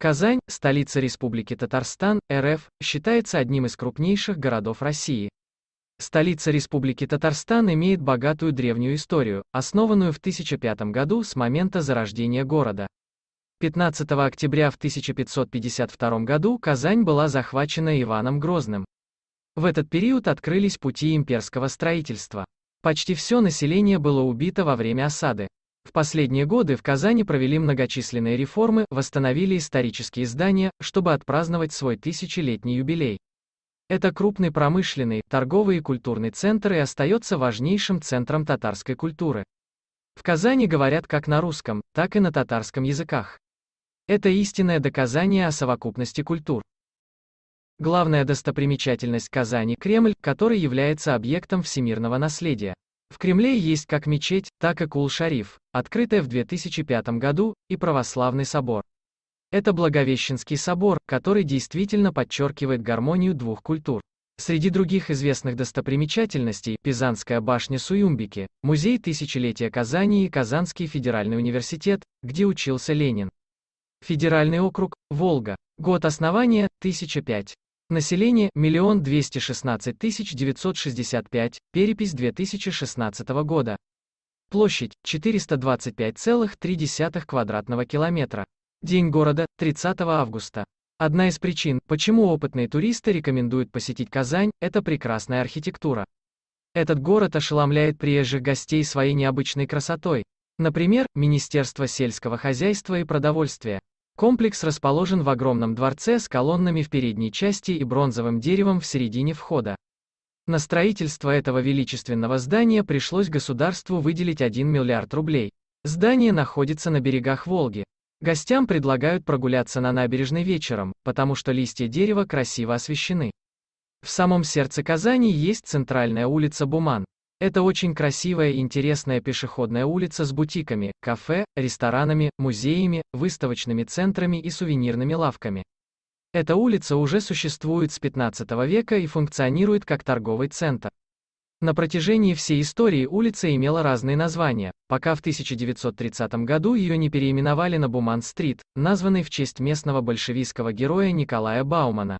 Казань, столица Республики Татарстан, РФ, считается одним из крупнейших городов России. Столица Республики Татарстан имеет богатую древнюю историю, основанную в 1005 году с момента зарождения города. 15 октября в 1552 году Казань была захвачена Иваном Грозным. В этот период открылись пути имперского строительства. Почти все население было убито во время осады. В последние годы в Казани провели многочисленные реформы, восстановили исторические здания, чтобы отпраздновать свой тысячелетний юбилей. Это крупный промышленный, торговый и культурный центр и остается важнейшим центром татарской культуры. В Казани говорят как на русском, так и на татарском языках. Это истинное доказание о совокупности культур. Главная достопримечательность Казани – Кремль, который является объектом всемирного наследия. В Кремле есть как мечеть, так и Кул-Шариф, открытая в 2005 году, и Православный собор. Это Благовещенский собор, который действительно подчеркивает гармонию двух культур. Среди других известных достопримечательностей – Пизанская башня Суюмбики, Музей тысячелетия Казани и Казанский федеральный университет, где учился Ленин. Федеральный округ, Волга. Год основания – 1005. Население – 1 216 965. перепись 2016 года. Площадь – 425,3 квадратного километра. День города – 30 августа. Одна из причин, почему опытные туристы рекомендуют посетить Казань, это прекрасная архитектура. Этот город ошеломляет приезжих гостей своей необычной красотой. Например, Министерство сельского хозяйства и продовольствия. Комплекс расположен в огромном дворце с колоннами в передней части и бронзовым деревом в середине входа. На строительство этого величественного здания пришлось государству выделить 1 миллиард рублей. Здание находится на берегах Волги. Гостям предлагают прогуляться на набережной вечером, потому что листья дерева красиво освещены. В самом сердце Казани есть центральная улица Буман. Это очень красивая и интересная пешеходная улица с бутиками, кафе, ресторанами, музеями, выставочными центрами и сувенирными лавками. Эта улица уже существует с 15 века и функционирует как торговый центр. На протяжении всей истории улица имела разные названия, пока в 1930 году ее не переименовали на Буман-стрит, названный в честь местного большевистского героя Николая Баумана.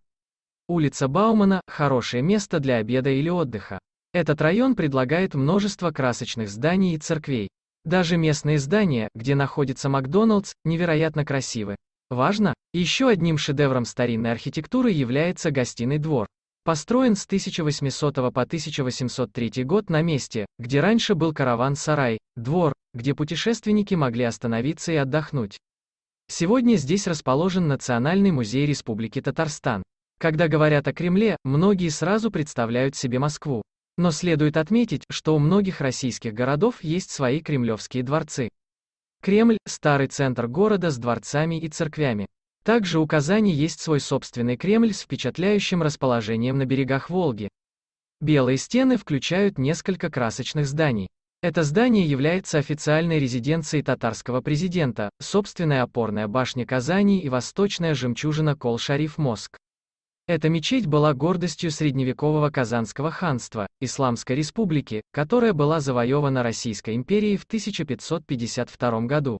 Улица Баумана – хорошее место для обеда или отдыха. Этот район предлагает множество красочных зданий и церквей. Даже местные здания, где находится Макдоналдс, невероятно красивы. Важно, еще одним шедевром старинной архитектуры является гостиный двор. Построен с 1800 по 1803 год на месте, где раньше был караван-сарай, двор, где путешественники могли остановиться и отдохнуть. Сегодня здесь расположен Национальный музей Республики Татарстан. Когда говорят о Кремле, многие сразу представляют себе Москву. Но следует отметить, что у многих российских городов есть свои кремлевские дворцы. Кремль – старый центр города с дворцами и церквями. Также у Казани есть свой собственный Кремль с впечатляющим расположением на берегах Волги. Белые стены включают несколько красочных зданий. Это здание является официальной резиденцией татарского президента, собственная опорная башня Казани и восточная жемчужина Кол-Шариф Моск. Эта мечеть была гордостью средневекового Казанского ханства, Исламской республики, которая была завоевана Российской империей в 1552 году.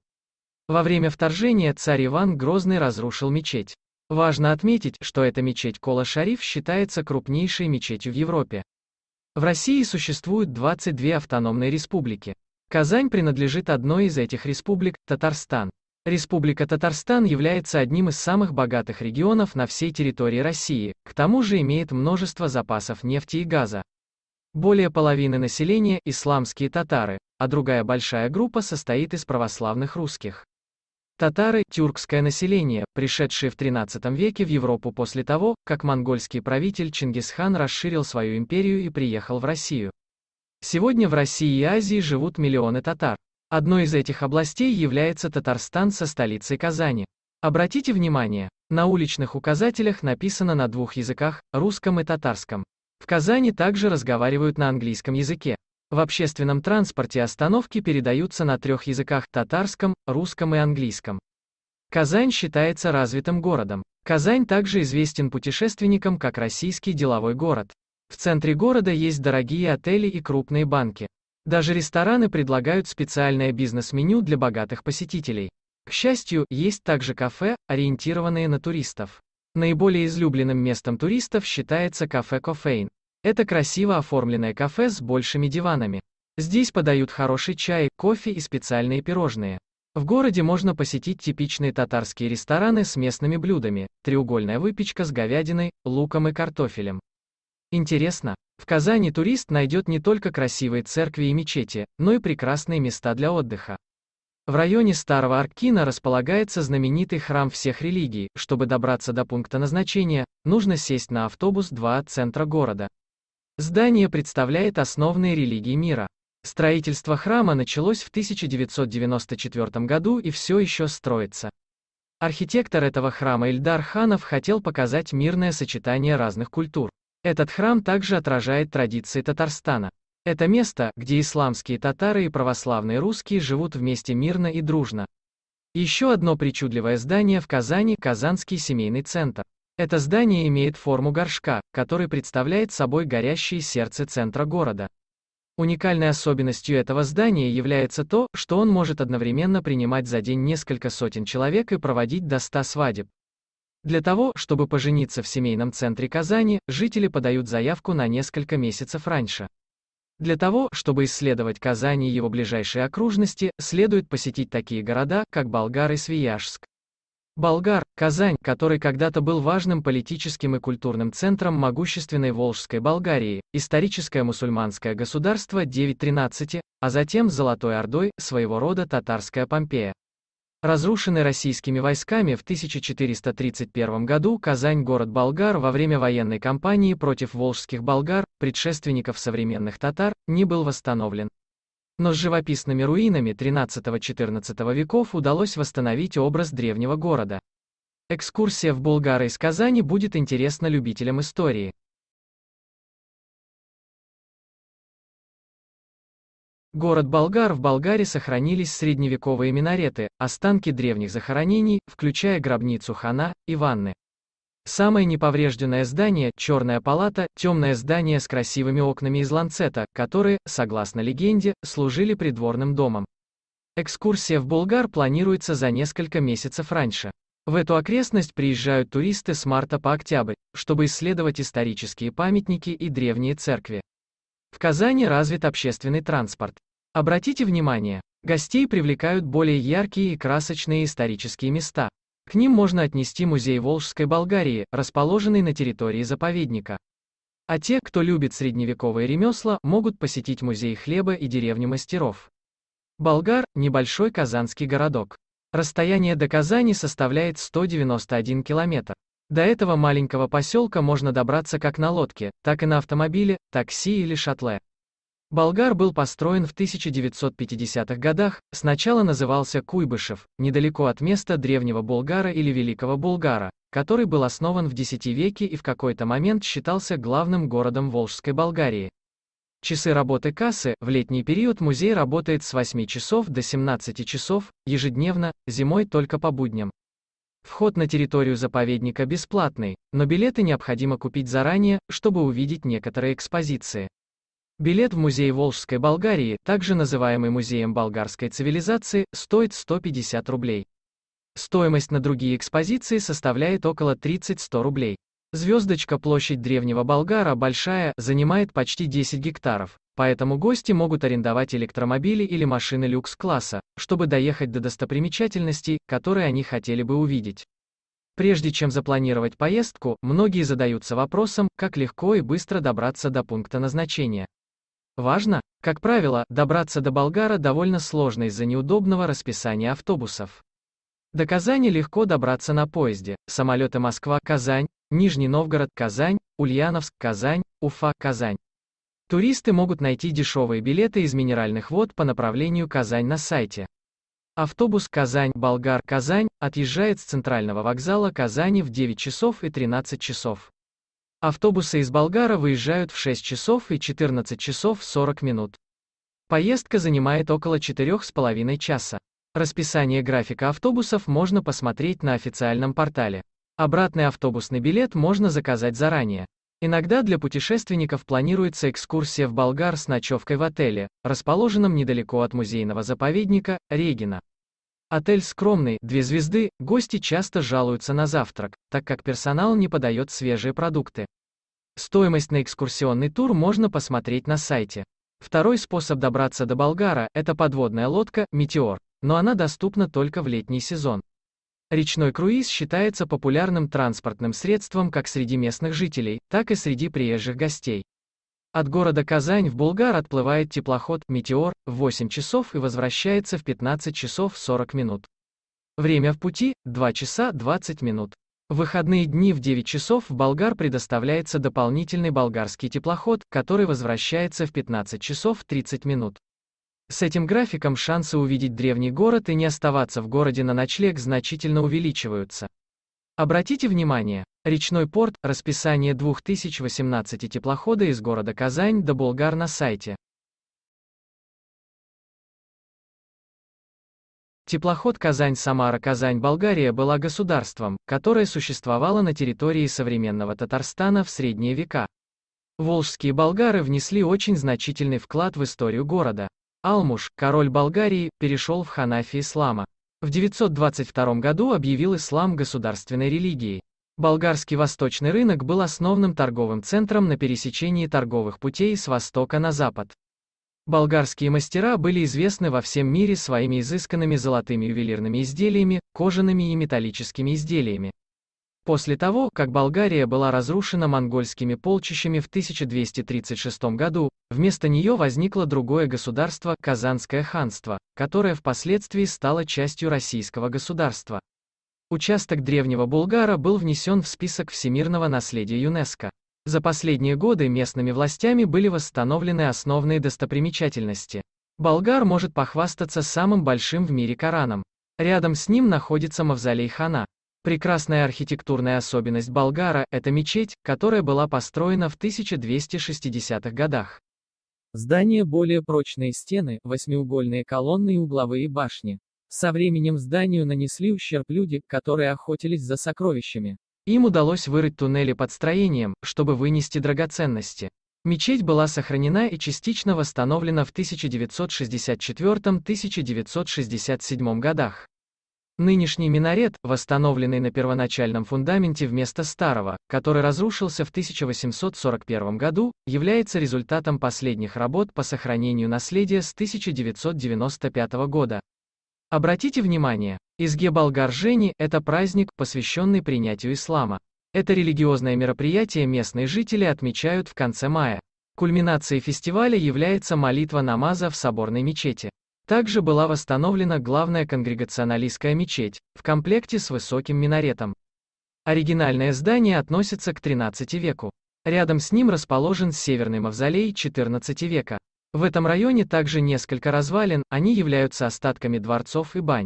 Во время вторжения царь Иван Грозный разрушил мечеть. Важно отметить, что эта мечеть Кола-Шариф считается крупнейшей мечетью в Европе. В России существует 22 автономные республики. Казань принадлежит одной из этих республик, Татарстан. Республика Татарстан является одним из самых богатых регионов на всей территории России, к тому же имеет множество запасов нефти и газа. Более половины населения – исламские татары, а другая большая группа состоит из православных русских. Татары – тюркское население, пришедшее в XIII веке в Европу после того, как монгольский правитель Чингисхан расширил свою империю и приехал в Россию. Сегодня в России и Азии живут миллионы татар. Одной из этих областей является Татарстан со столицей Казани. Обратите внимание, на уличных указателях написано на двух языках, русском и татарском. В Казани также разговаривают на английском языке. В общественном транспорте остановки передаются на трех языках – татарском, русском и английском. Казань считается развитым городом. Казань также известен путешественникам как российский деловой город. В центре города есть дорогие отели и крупные банки. Даже рестораны предлагают специальное бизнес-меню для богатых посетителей. К счастью, есть также кафе, ориентированные на туристов. Наиболее излюбленным местом туристов считается кафе Кофейн. Это красиво оформленное кафе с большими диванами. Здесь подают хороший чай, кофе и специальные пирожные. В городе можно посетить типичные татарские рестораны с местными блюдами, треугольная выпечка с говядиной, луком и картофелем. Интересно, в Казани турист найдет не только красивые церкви и мечети, но и прекрасные места для отдыха. В районе Старого Аркина располагается знаменитый храм всех религий. Чтобы добраться до пункта назначения, нужно сесть на автобус 2 от центра города. Здание представляет основные религии мира. Строительство храма началось в 1994 году и все еще строится. Архитектор этого храма Ильдар Ханов хотел показать мирное сочетание разных культур. Этот храм также отражает традиции Татарстана. Это место, где исламские татары и православные русские живут вместе мирно и дружно. Еще одно причудливое здание в Казани – Казанский семейный центр. Это здание имеет форму горшка, который представляет собой горящее сердце центра города. Уникальной особенностью этого здания является то, что он может одновременно принимать за день несколько сотен человек и проводить до 100 свадеб. Для того, чтобы пожениться в семейном центре Казани, жители подают заявку на несколько месяцев раньше. Для того, чтобы исследовать Казань и его ближайшие окружности, следует посетить такие города, как Болгар и Свияжск. Болгар, Казань, который когда-то был важным политическим и культурным центром могущественной Волжской Болгарии, историческое мусульманское государство 9-13, а затем Золотой Ордой, своего рода татарская Помпея. Разрушенный российскими войсками в 1431 году Казань город болгар во время военной кампании против волжских болгар, предшественников современных татар, не был восстановлен. Но с живописными руинами XIII-XIV веков удалось восстановить образ древнего города. Экскурсия в болгары из Казани будет интересна любителям истории. Город Болгар в Болгарии сохранились средневековые минареты, останки древних захоронений, включая гробницу хана и ванны. Самое неповрежденное здание – черная палата, темное здание с красивыми окнами из ланцета, которые, согласно легенде, служили придворным домом. Экскурсия в Болгар планируется за несколько месяцев раньше. В эту окрестность приезжают туристы с марта по октябрь, чтобы исследовать исторические памятники и древние церкви. В Казани развит общественный транспорт. Обратите внимание, гостей привлекают более яркие и красочные исторические места. К ним можно отнести музей Волжской Болгарии, расположенный на территории заповедника. А те, кто любит средневековые ремесла, могут посетить музей хлеба и деревню мастеров. Болгар – небольшой казанский городок. Расстояние до Казани составляет 191 километр. До этого маленького поселка можно добраться как на лодке, так и на автомобиле, такси или шатле. Болгар был построен в 1950-х годах, сначала назывался Куйбышев, недалеко от места древнего Болгара или Великого Болгара, который был основан в X веке и в какой-то момент считался главным городом Волжской Болгарии. Часы работы кассы, в летний период музей работает с 8 часов до 17 часов, ежедневно, зимой только по будням. Вход на территорию заповедника бесплатный, но билеты необходимо купить заранее, чтобы увидеть некоторые экспозиции. Билет в музей Волжской Болгарии, также называемый музеем болгарской цивилизации, стоит 150 рублей. Стоимость на другие экспозиции составляет около 30-100 рублей. Звездочка площадь древнего Болгара большая, занимает почти 10 гектаров. Поэтому гости могут арендовать электромобили или машины люкс-класса, чтобы доехать до достопримечательностей, которые они хотели бы увидеть. Прежде чем запланировать поездку, многие задаются вопросом, как легко и быстро добраться до пункта назначения. Важно, как правило, добраться до Болгара довольно сложно из-за неудобного расписания автобусов. До Казани легко добраться на поезде, самолеты Москва-Казань, Нижний Новгород-Казань, Ульяновск-Казань, Уфа-Казань. Туристы могут найти дешевые билеты из минеральных вод по направлению Казань на сайте. Автобус Казань-Болгар-Казань отъезжает с центрального вокзала Казани в 9 часов и 13 часов. Автобусы из Болгара выезжают в 6 часов и 14 часов 40 минут. Поездка занимает около 4,5 часа. Расписание графика автобусов можно посмотреть на официальном портале. Обратный автобусный билет можно заказать заранее. Иногда для путешественников планируется экскурсия в Болгар с ночевкой в отеле, расположенном недалеко от музейного заповедника Регина. Отель скромный, две звезды, гости часто жалуются на завтрак, так как персонал не подает свежие продукты. Стоимость на экскурсионный тур можно посмотреть на сайте. Второй способ добраться до Болгара – это подводная лодка «Метеор», но она доступна только в летний сезон. Речной круиз считается популярным транспортным средством как среди местных жителей, так и среди приезжих гостей. От города Казань в Булгар отплывает теплоход «Метеор» в 8 часов и возвращается в 15 часов 40 минут. Время в пути – 2 часа 20 минут. В выходные дни в 9 часов в Болгар предоставляется дополнительный болгарский теплоход, который возвращается в 15 часов 30 минут. С этим графиком шансы увидеть древний город и не оставаться в городе на ночлег значительно увеличиваются. Обратите внимание, речной порт, расписание 2018 теплохода из города Казань до Болгар на сайте. Теплоход Казань-Самара-Казань-Болгария была государством, которое существовало на территории современного Татарстана в средние века. Волжские болгары внесли очень значительный вклад в историю города. Алмуш, король Болгарии, перешел в ханафи ислама. В 922 году объявил ислам государственной религией. Болгарский восточный рынок был основным торговым центром на пересечении торговых путей с востока на запад. Болгарские мастера были известны во всем мире своими изысканными золотыми ювелирными изделиями, кожаными и металлическими изделиями. После того, как Болгария была разрушена монгольскими полчищами в 1236 году, вместо нее возникло другое государство – Казанское ханство, которое впоследствии стало частью российского государства. Участок древнего Булгара был внесен в список всемирного наследия ЮНЕСКО. За последние годы местными властями были восстановлены основные достопримечательности. Болгар может похвастаться самым большим в мире Кораном. Рядом с ним находится мавзолей хана. Прекрасная архитектурная особенность Болгара – это мечеть, которая была построена в 1260-х годах. Здание более прочные стены, восьмиугольные колонны и угловые башни. Со временем зданию нанесли ущерб люди, которые охотились за сокровищами. Им удалось вырыть туннели под строением, чтобы вынести драгоценности. Мечеть была сохранена и частично восстановлена в 1964-1967 годах. Нынешний минарет, восстановленный на первоначальном фундаменте вместо старого, который разрушился в 1841 году, является результатом последних работ по сохранению наследия с 1995 года. Обратите внимание, изге Алгаржени – это праздник, посвященный принятию ислама. Это религиозное мероприятие местные жители отмечают в конце мая. Кульминацией фестиваля является молитва намаза в соборной мечети. Также была восстановлена главная конгрегационалистская мечеть, в комплекте с высоким минаретом. Оригинальное здание относится к 13 веку. Рядом с ним расположен северный мавзолей 14 века. В этом районе также несколько развалин, они являются остатками дворцов и бань.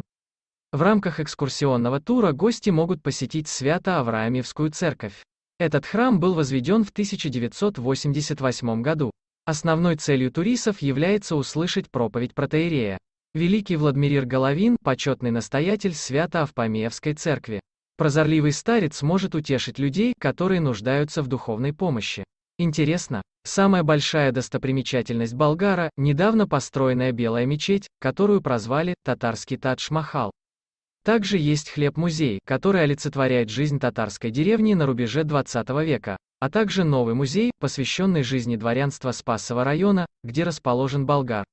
В рамках экскурсионного тура гости могут посетить Свято-Авраамевскую церковь. Этот храм был возведен в 1988 году. Основной целью туристов является услышать проповедь протеерея. Великий Владимир Головин, почетный настоятель свято авпомеевской церкви. Прозорливый старец может утешить людей, которые нуждаются в духовной помощи. Интересно, самая большая достопримечательность Болгара – недавно построенная белая мечеть, которую прозвали «Татарский Тадж-Махал». Также есть хлеб-музей, который олицетворяет жизнь татарской деревни на рубеже 20 века, а также новый музей, посвященный жизни дворянства Спасова района, где расположен Болгар.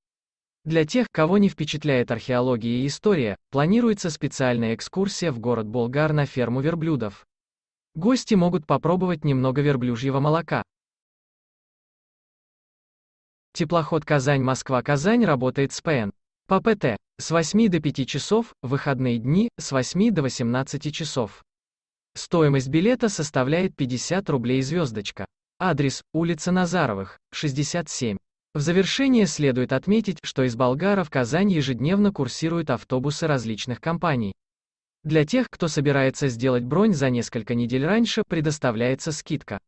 Для тех, кого не впечатляет археология и история, планируется специальная экскурсия в город Болгар на ферму верблюдов. Гости могут попробовать немного верблюжьего молока. Теплоход Казань-Москва-Казань работает с ПН. По ПТ. С 8 до 5 часов, выходные дни, с 8 до 18 часов. Стоимость билета составляет 50 рублей звездочка. Адрес – улица Назаровых, 67. В завершение следует отметить, что из Болгара в Казань ежедневно курсируют автобусы различных компаний. Для тех, кто собирается сделать бронь за несколько недель раньше, предоставляется скидка.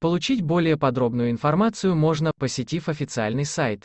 Получить более подробную информацию можно, посетив официальный сайт.